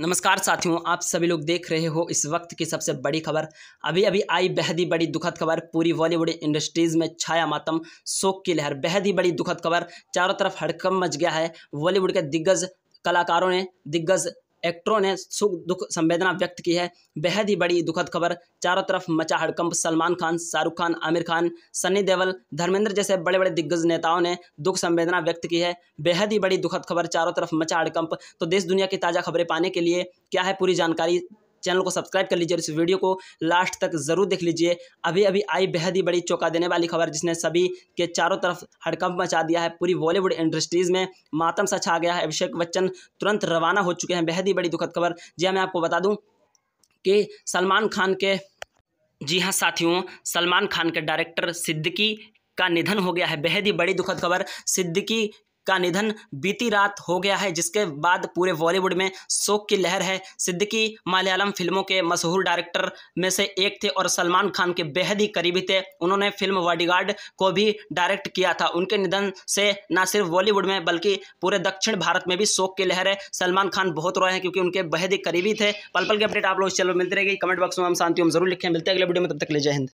नमस्कार साथियों आप सभी लोग देख रहे हो इस वक्त की सबसे बड़ी खबर अभी अभी आई बेहद ही बड़ी दुखद खबर पूरी बॉलीवुड इंडस्ट्रीज़ में छाया मातम शोक की लहर बेहद ही बड़ी दुखद खबर चारों तरफ हड़कम मच गया है बॉलीवुड के दिग्गज कलाकारों ने दिग्गज एक्टरों ने सुख दुख संवेदना व्यक्त की है बेहद ही बड़ी दुखद खबर चारों तरफ मचा हड़कंप सलमान खान शाहरुख खान आमिर खान सनी देवल धर्मेंद्र जैसे बड़े बड़े दिग्गज नेताओं ने दुख संवेदना व्यक्त की है बेहद ही बड़ी दुखद खबर चारों तरफ मचा हड़कंप तो देश दुनिया की ताज़ा खबरें पाने के लिए क्या है पूरी जानकारी चैनल को सब्सक्राइब कर लीजिए और इस वीडियो को लास्ट तक ज़रूर देख लीजिए अभी अभी आई बेहद ही बड़ी चौंका देने वाली खबर जिसने सभी के चारों तरफ हड़कंप मचा दिया है पूरी बॉलीवुड इंडस्ट्रीज़ में मातम सा छा गया है अभिषेक बच्चन तुरंत रवाना हो चुके हैं बेहद ही बड़ी दुखद खबर जी हाँ, मैं आपको बता दूँ कि सलमान खान के जी हाँ साथियों सलमान खान के डायरेक्टर सिद्दीकी का निधन हो गया है बेहद ही बड़ी दुखद खबर सिद्दीकी का निधन बीती रात हो गया है जिसके बाद पूरे बॉलीवुड में शोक की लहर है सिद्दीकी मलयालम फिल्मों के मशहूर डायरेक्टर में से एक थे और सलमान खान के बेहद ही करीबी थे उन्होंने फिल्म बॉडीगार्ड को भी डायरेक्ट किया था उनके निधन से ना सिर्फ बॉलीवुड में बल्कि पूरे दक्षिण भारत में भी शोक की लहर है सलमान खान बहुत रोए हैं क्योंकि उनके बेहद ही करीबी थे पल पल के अपडेट आप लोग चलो मिलते रहेगी कमेंट बॉक्स में हम शांति हम जरूर लिखे मिलते हैं अगले वीडियो में तब तक ले जय हिंद